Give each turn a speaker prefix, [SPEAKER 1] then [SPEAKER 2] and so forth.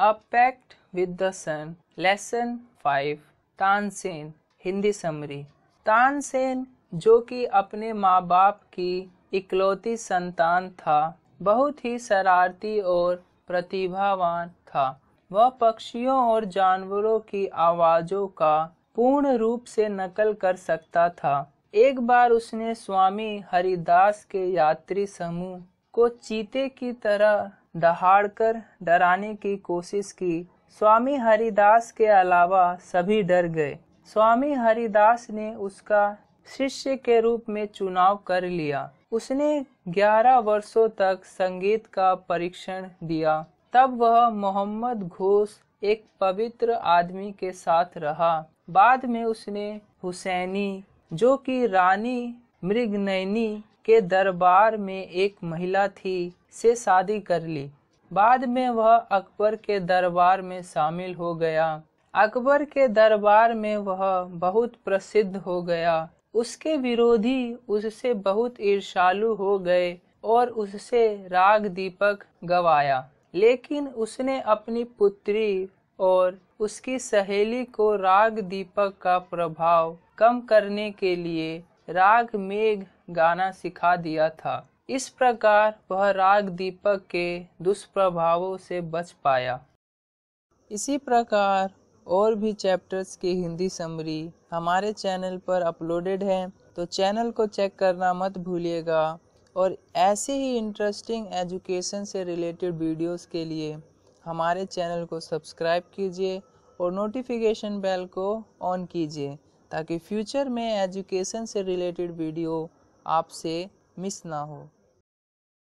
[SPEAKER 1] a pact with the sun lesson five Tansen Hindi summary Tansen जो कि अपने माँ बाप की इकलौती संतान था बहुत ही शरारती और प्रतिभावान था वह पक्षियों और जानवरों की आवाज़ों का पूर्ण रूप से नकल कर सकता था एक बार उसने स्वामी हरिदास के यात्री समूह को चीते की तरह दहाड़कर डराने की कोशिश की स्वामी हरिदास के अलावा सभी डर गए स्वामी हरिदास ने उसका शिष्य के रूप में चुनाव कर लिया उसने 11 वर्षों तक संगीत का परीक्षण दिया तब वह मोहम्मद घोष एक पवित्र आदमी के साथ रहा बाद में उसने हुसैनी जो कि रानी मृगनैनी के दरबार में एक महिला थी से शादी कर ली बाद में वह अकबर के दरबार में शामिल हो गया अकबर के दरबार में वह बहुत प्रसिद्ध हो गया उसके विरोधी उससे बहुत ईर्षालु हो गए और उससे राग दीपक गवाया लेकिन उसने अपनी पुत्री और उसकी सहेली को राग दीपक का प्रभाव कम करने के लिए राग मेघ गाना सिखा दिया था इस प्रकार वह राग दीपक के दुष्प्रभावों से बच पाया इसी प्रकार और भी चैप्टर्स की हिंदी समरी हमारे चैनल पर अपलोडेड है तो चैनल को चेक करना मत भूलिएगा और ऐसे ही इंटरेस्टिंग एजुकेशन से रिलेटेड वीडियोस के लिए हमारे चैनल को सब्सक्राइब कीजिए और नोटिफिकेशन बेल को ऑन कीजिए ताकि फ्यूचर में एजुकेशन से रिलेटेड वीडियो आपसे मिस ना हो